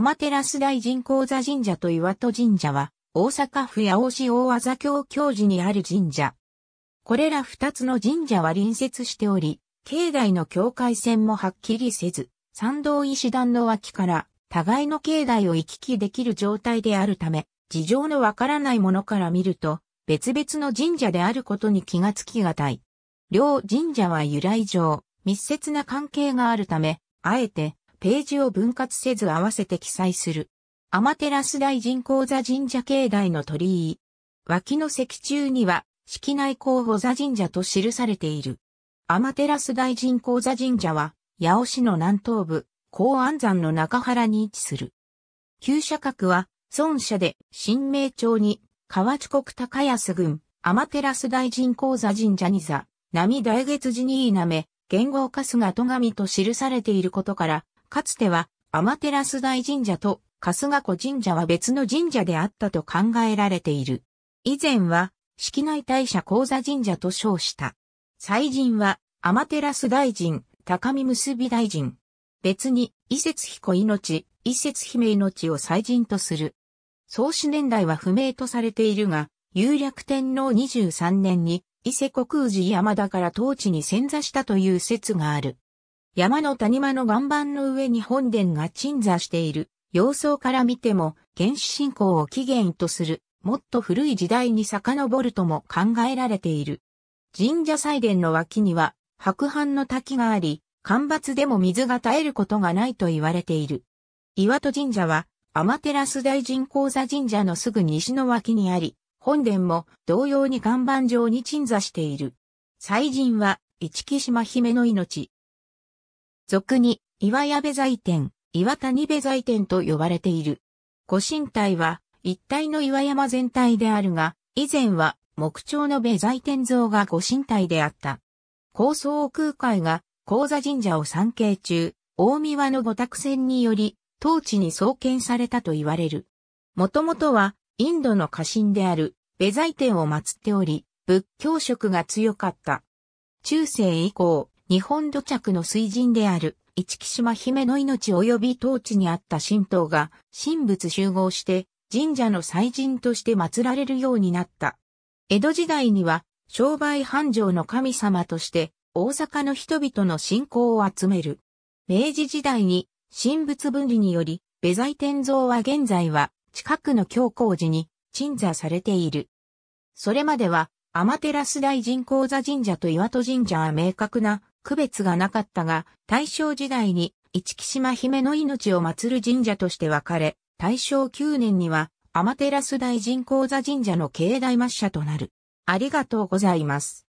天照大神講座神社と岩戸神社は、大阪府八尾市大和座教教寺にある神社。これら二つの神社は隣接しており、境内の境界線もはっきりせず、参道石段の脇から互いの境内を行き来できる状態であるため、事情のわからないものから見ると、別々の神社であることに気がつきがたい。両神社は由来上、密接な関係があるため、あえてページを分割せず合わせて記載する。アマテラス大神講座神社境内の鳥居。脇の石柱には、式内候補座神社と記されている。アマテラス大神講座神社は、八尾市の南東部、高安山の中原に位置する。旧社格は、孫社で、新名町に、河内国高安郡、アマテラス大神講座神社に座、波大月寺にいなめ、言語春日戸上と記されていることから、かつては、天照大神社と春日湖神社は別の神社であったと考えられている。以前は、式内大社講座神社と称した。祭神は、天照大神、高見結び大神。別に、伊節彦命、伊節姫命を祭神とする。創始年代は不明とされているが、有略天皇23年に、伊勢国寺山田から当地に潜座したという説がある。山の谷間の岩盤の上に本殿が鎮座している。様相から見ても、原始信仰を起源とする、もっと古い時代に遡るとも考えられている。神社祭殿の脇には、白斑の滝があり、干ばつでも水が絶えることがないと言われている。岩戸神社は、天照大神講座神社のすぐ西の脇にあり、本殿も同様に岩盤上に鎮座している。祭神は、市木島姫の命、俗に、岩屋部財天、岩谷部財天と呼ばれている。ご神体は、一体の岩山全体であるが、以前は、木彫の部財天像がご神体であった。高層空海が、高座神社を参詣中、大庭の御託船により、当地に創建されたと言われる。もともとは、インドの家臣である、部財店を祀っており、仏教色が強かった。中世以降、日本土着の水人である、市木島姫の命及び当地にあった神道が、神仏集合して、神社の祭神として祀られるようになった。江戸時代には、商売繁盛の神様として、大阪の人々の信仰を集める。明治時代に、神仏分離により、ベザイ天像は現在は、近くの教皇寺に、鎮座されている。それまでは、アマテラス大神講座神社と岩戸神社は明確な区別がなかったが、大正時代に市木島姫の命を祀る神社として分かれ、大正9年には、アマテラス大神講座神社の境内抹社となる。ありがとうございます。